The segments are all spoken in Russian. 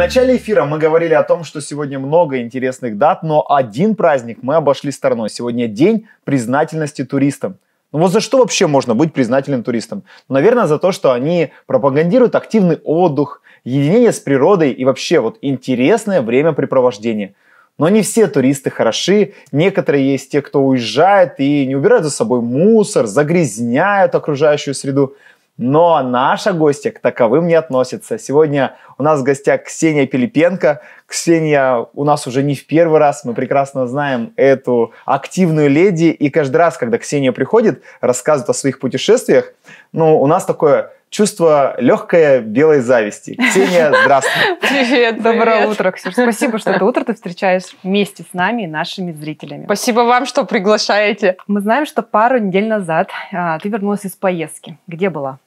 начале эфира мы говорили о том, что сегодня много интересных дат, но один праздник мы обошли стороной. Сегодня день признательности туристам. Ну вот за что вообще можно быть признательным туристам? Ну, наверное, за то, что они пропагандируют активный отдых, единение с природой и вообще вот интересное времяпрепровождение. Но не все туристы хороши. Некоторые есть те, кто уезжает и не убирают за собой мусор, загрязняют окружающую среду но наша гостья к таковым не относится. Сегодня у нас в гостях Ксения Пилипенко. Ксения у нас уже не в первый раз, мы прекрасно знаем эту активную леди, и каждый раз, когда Ксения приходит, рассказывает о своих путешествиях, ну, у нас такое чувство легкое белой зависти. Ксения, здравствуй. Привет, доброе утро, Ксюша. Спасибо, что это утро ты встречаешь вместе с нами и нашими зрителями. Спасибо вам, что приглашаете. Мы знаем, что пару недель назад а, ты вернулась из поездки. Где была?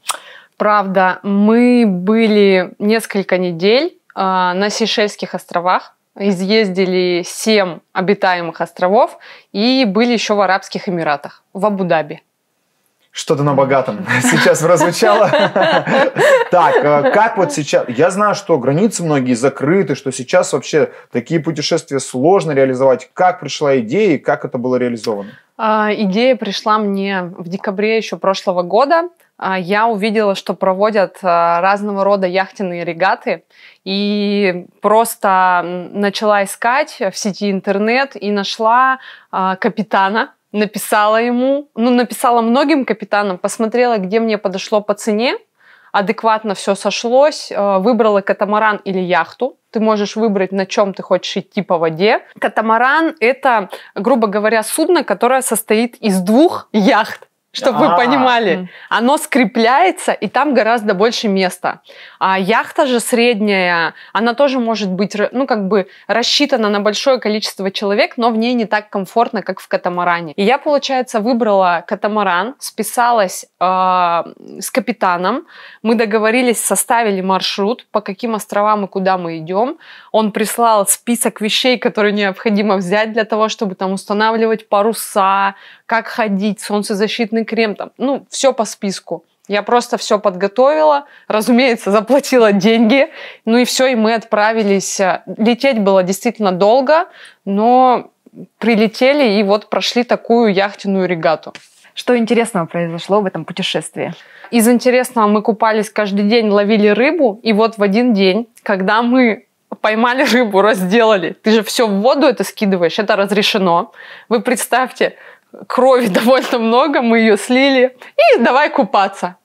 Правда, мы были несколько недель а, на Сейшельских островах. Изъездили семь обитаемых островов и были еще в Арабских Эмиратах, в Абу-Даби. Что-то на богатом сейчас прозвучало. Так, э, как вот сейчас... Я знаю, что границы многие закрыты, что сейчас вообще такие путешествия сложно реализовать. Как пришла идея и как это было реализовано? А, идея пришла мне в декабре еще прошлого года. А, я увидела, что проводят а, разного рода яхтенные регаты и просто начала искать в сети интернет и нашла капитана, написала ему, ну, написала многим капитанам, посмотрела, где мне подошло по цене, адекватно все сошлось, э, выбрала катамаран или яхту. Ты можешь выбрать, на чем ты хочешь идти по воде. Катамаран – это, грубо говоря, судно, которое состоит из двух яхт. чтобы вы а. понимали. Оно скрепляется, и там гораздо больше места. А яхта же средняя, она тоже может быть, ну, как бы рассчитана на большое количество человек, но в ней не так комфортно, как в катамаране. И я, получается, выбрала катамаран, списалась э, с капитаном, мы договорились, составили маршрут, по каким островам и куда мы идем. Он прислал список вещей, которые необходимо взять для того, чтобы там устанавливать паруса, как ходить, солнцезащитный тональный крем, там, ну, все по списку. Я просто все подготовила, разумеется, заплатила деньги, ну и все, и мы отправились. Лететь было действительно долго, но прилетели и вот прошли такую яхтенную регату. Что интересного произошло в этом путешествии? Из интересного мы купались каждый день, ловили рыбу, и вот в один день, когда мы поймали рыбу, разделали, ты же все в воду это скидываешь, это разрешено. Вы представьте, крови довольно много, мы ее слили, и давай купаться.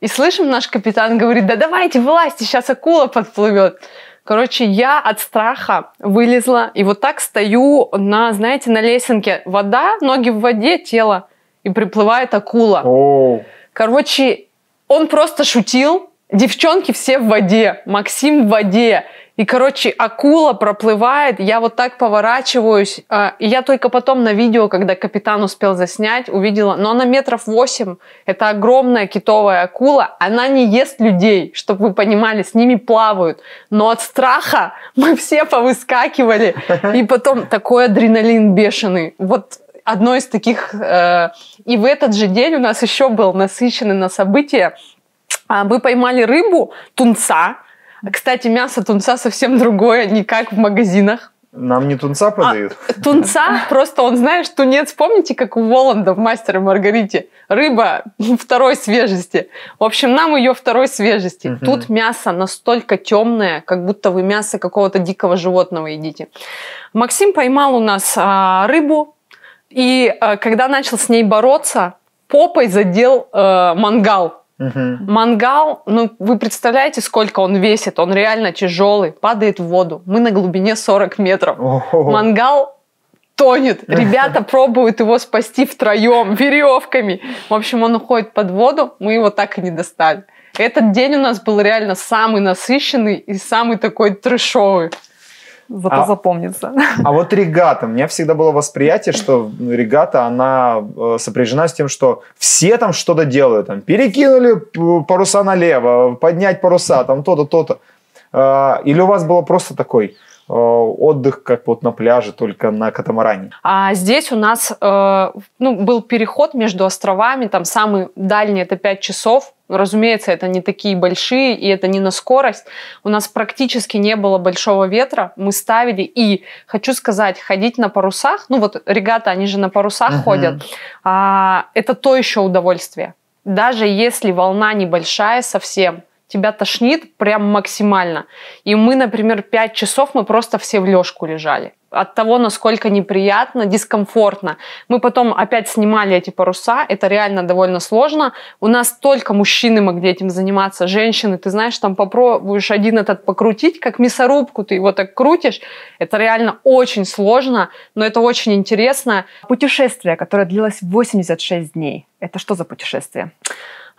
И слышим, наш капитан говорит, да давайте, вылазьте, сейчас акула подплывет. Короче, я от страха вылезла, и вот так стою на, знаете, на лесенке. Вода, ноги в воде, тело, и приплывает акула. О. Короче, он просто шутил, девчонки все в воде, Максим в воде. И, короче, акула проплывает, я вот так поворачиваюсь. Э, и я только потом на видео, когда капитан успел заснять, увидела. Но она метров восемь, Это огромная китовая акула. Она не ест людей, чтобы вы понимали, с ними плавают. Но от страха мы все повыскакивали. И потом такой адреналин бешеный. Вот одно из таких... Э, и в этот же день у нас еще был насыщенный на события. А, мы поймали рыбу, тунца, а, кстати, мясо тунца совсем другое, не как в магазинах. Нам не тунца а, продают. А, тунца, просто он, знаешь, тунец, помните, как у Воланда в «Мастере Маргарите»? Рыба второй свежести. В общем, нам ее второй свежести. Угу. Тут мясо настолько темное, как будто вы мясо какого-то дикого животного едите. Максим поймал у нас а, рыбу, и а, когда начал с ней бороться, попой задел а, мангал. Угу. Мангал, ну вы представляете, сколько он весит? Он реально тяжелый, падает в воду. Мы на глубине 40 метров. О-хо-хо. Мангал тонет. Ребята пробуют его спасти втроем, веревками. В общем, он уходит под воду, мы его так и не достали. Этот день у нас был реально самый насыщенный и самый такой трешовый зато а, запомнится. А вот регата. У меня всегда было восприятие, что ну, регата, она э, сопряжена с тем, что все там что-то делают. Там, перекинули паруса налево, поднять паруса, там то-то, то-то. А, или у вас было просто такой э, отдых, как вот на пляже, только на катамаране. А здесь у нас э, ну, был переход между островами, там самый дальний это 5 часов, Разумеется, это не такие большие, и это не на скорость. У нас практически не было большого ветра. Мы ставили, и хочу сказать, ходить на парусах, ну вот регата, они же на парусах uh-huh. ходят, а, это то еще удовольствие. Даже если волна небольшая совсем, тебя тошнит прям максимально. И мы, например, 5 часов мы просто все в лёжку лежали от того, насколько неприятно, дискомфортно. Мы потом опять снимали эти паруса, это реально довольно сложно. У нас только мужчины могли этим заниматься, женщины, ты знаешь, там попробуешь один этот покрутить, как мясорубку, ты его так крутишь. Это реально очень сложно, но это очень интересно. Путешествие, которое длилось 86 дней. Это что за путешествие?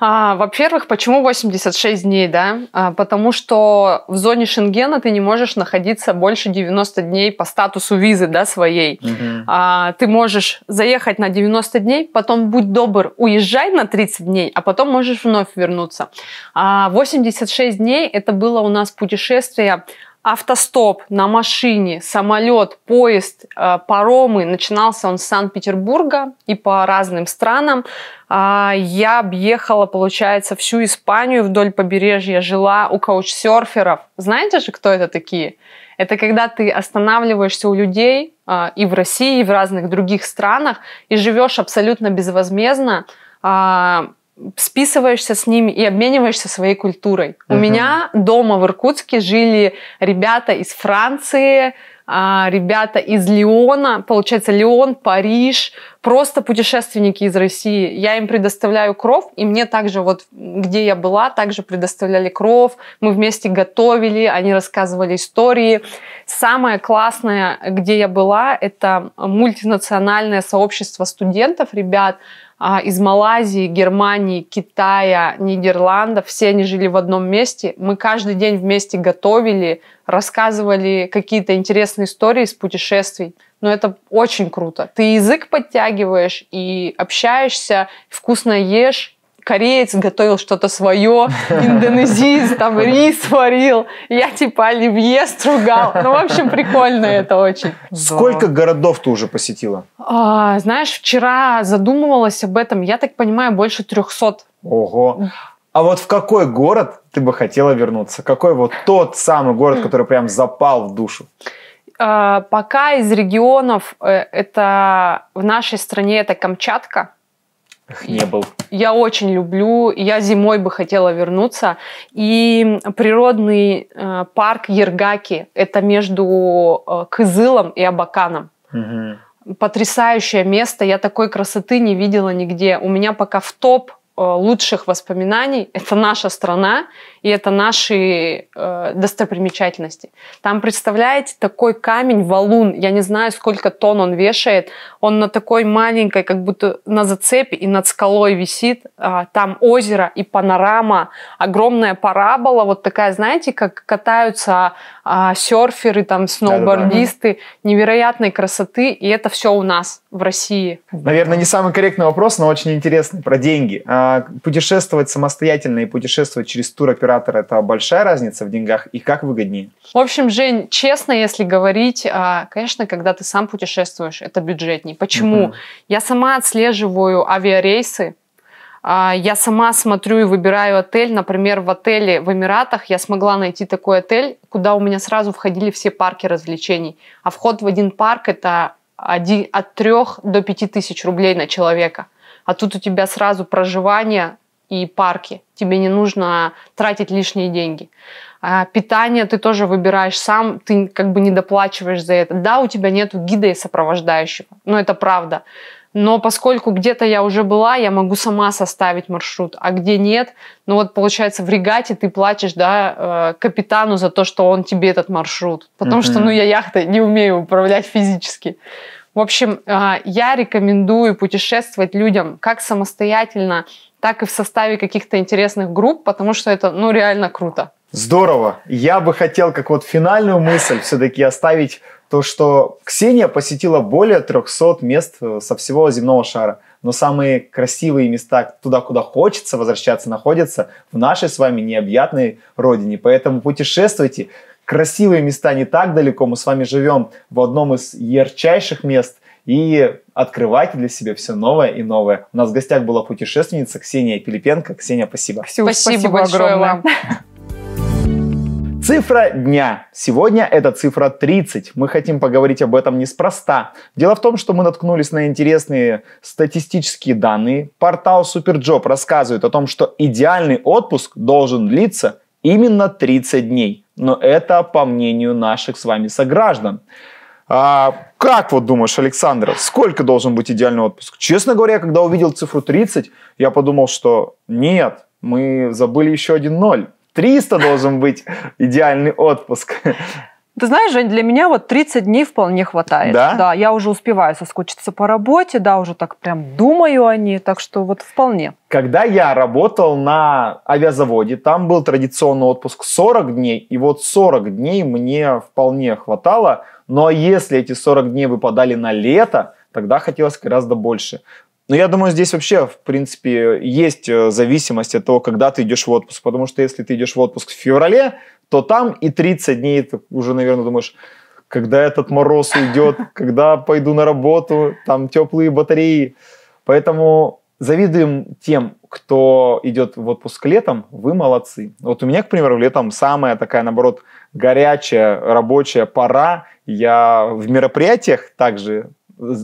А, во-первых, почему 86 дней, да? А, потому что в зоне Шенгена ты не можешь находиться больше 90 дней по статусу визы, да, своей. Угу. А, ты можешь заехать на 90 дней, потом будь добр, уезжай на 30 дней, а потом можешь вновь вернуться. А 86 дней это было у нас путешествие автостоп на машине, самолет, поезд, э, паромы. Начинался он с Санкт-Петербурга и по разным странам. А, я объехала, получается, всю Испанию вдоль побережья, жила у каучсерферов. Знаете же, кто это такие? Это когда ты останавливаешься у людей а, и в России, и в разных других странах, и живешь абсолютно безвозмездно, а, списываешься с ними и обмениваешься своей культурой. Uh-huh. У меня дома в Иркутске жили ребята из Франции, а, ребята из Лиона, получается, Лион, Париж, просто путешественники из России. Я им предоставляю кров, и мне также вот, где я была, также предоставляли кров. Мы вместе готовили, они рассказывали истории. Самое классное, где я была, это мультинациональное сообщество студентов, ребят, а, из Малайзии, Германии, Китая, Нидерландов. Все они жили в одном месте. Мы каждый день вместе готовили, рассказывали какие-то интересные истории из путешествий. Но это очень круто. Ты язык подтягиваешь и общаешься, вкусно ешь, кореец готовил что-то свое, индонезиец там рис варил, я типа оливье стругал. Ну, в общем, прикольно это очень. Сколько городов ты уже посетила? А, знаешь, вчера задумывалась об этом, я так понимаю, больше 300. Ого. А вот в какой город ты бы хотела вернуться? Какой вот тот самый город, который прям запал в душу? А, пока из регионов э, это в нашей стране это Камчатка. Эх, не был. Я очень люблю, я зимой бы хотела вернуться. И природный э, парк Ергаки, это между э, Кызылом и Абаканом. Угу. Потрясающее место, я такой красоты не видела нигде. У меня пока в топ э, лучших воспоминаний. Это наша страна, и это наши э, достопримечательности. Там, представляете, такой камень, валун, я не знаю, сколько тонн он вешает, он на такой маленькой, как будто на зацепе и над скалой висит, э, там озеро и панорама, огромная парабола, вот такая, знаете, как катаются э, серферы, там, сноубордисты, Да-да-да. невероятной красоты, и это все у нас в России. Наверное, не самый корректный вопрос, но очень интересный, про деньги. А, путешествовать самостоятельно и путешествовать через туроператора оператора, это большая разница в деньгах и как выгоднее? В общем, Жень, честно, если говорить, а, конечно, когда ты сам путешествуешь, это бюджетнее. Почему? Угу. Я сама отслеживаю авиарейсы, а, я сама смотрю и выбираю отель. Например, в отеле в Эмиратах я смогла найти такой отель, куда у меня сразу входили все парки развлечений. А вход в один парк – это от 3 до 5 тысяч рублей на человека. А тут у тебя сразу проживание, и парки. Тебе не нужно тратить лишние деньги. А питание ты тоже выбираешь сам, ты как бы не доплачиваешь за это. Да, у тебя нет гида и сопровождающего, но это правда. Но поскольку где-то я уже была, я могу сама составить маршрут, а где нет, ну вот получается в регате ты платишь, да, э, капитану за то, что он тебе этот маршрут, потому mm-hmm. что, ну, я яхтой не умею управлять физически. В общем, э, я рекомендую путешествовать людям как самостоятельно, так и в составе каких-то интересных групп, потому что это, ну, реально круто. Здорово. Я бы хотел, как вот финальную мысль, все-таки оставить то, что Ксения посетила более 300 мест э, со всего земного шара. Но самые красивые места, туда, куда хочется возвращаться, находятся в нашей с вами необъятной родине. Поэтому путешествуйте. Красивые места не так далеко. Мы с вами живем в одном из ярчайших мест. И Открывать для себя все новое и новое. У нас в гостях была путешественница Ксения Пилипенко. Ксения, спасибо. Ксюш, спасибо, спасибо большое огромное. вам. Цифра дня. Сегодня это цифра 30. Мы хотим поговорить об этом неспроста. Дело в том, что мы наткнулись на интересные статистические данные. Портал Superjob рассказывает о том, что идеальный отпуск должен длиться именно 30 дней. Но это по мнению наших с вами сограждан. А, как вот думаешь, Александр, сколько должен быть идеальный отпуск? Честно говоря, когда увидел цифру 30, я подумал, что нет, мы забыли еще один ноль. 300 должен быть идеальный отпуск. Ты знаешь, Жень, для меня вот 30 дней вполне хватает. Да? Да, я уже успеваю соскучиться по работе, да, уже так прям думаю о ней, так что вот вполне. Когда я работал на авиазаводе, там был традиционный отпуск 40 дней, и вот 40 дней мне вполне хватало, но если эти 40 дней выпадали на лето, тогда хотелось гораздо больше. Но я думаю, здесь вообще, в принципе, есть э, зависимость от того, когда ты идешь в отпуск. Потому что если ты идешь в отпуск в феврале, то там и 30 дней ты уже, наверное, думаешь, когда этот мороз уйдет, когда пойду на работу, там теплые батареи. Поэтому завидуем тем, кто идет в отпуск летом, вы молодцы. Вот у меня, к примеру, летом самая такая, наоборот, горячая рабочая пора. Я в мероприятиях также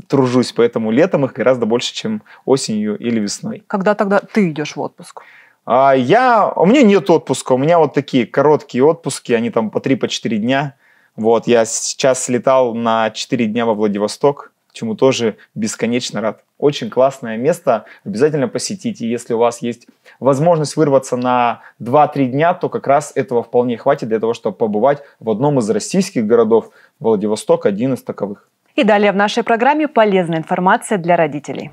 тружусь, поэтому летом их гораздо больше, чем осенью или весной. Когда тогда ты идешь в отпуск? А, я, у меня нет отпуска, у меня вот такие короткие отпуски, они там по 3-4 по дня. Вот, я сейчас слетал на 4 дня во Владивосток, чему тоже бесконечно рад. Очень классное место, обязательно посетите. Если у вас есть возможность вырваться на 2-3 дня, то как раз этого вполне хватит для того, чтобы побывать в одном из российских городов. Владивосток один из таковых. И далее в нашей программе полезная информация для родителей.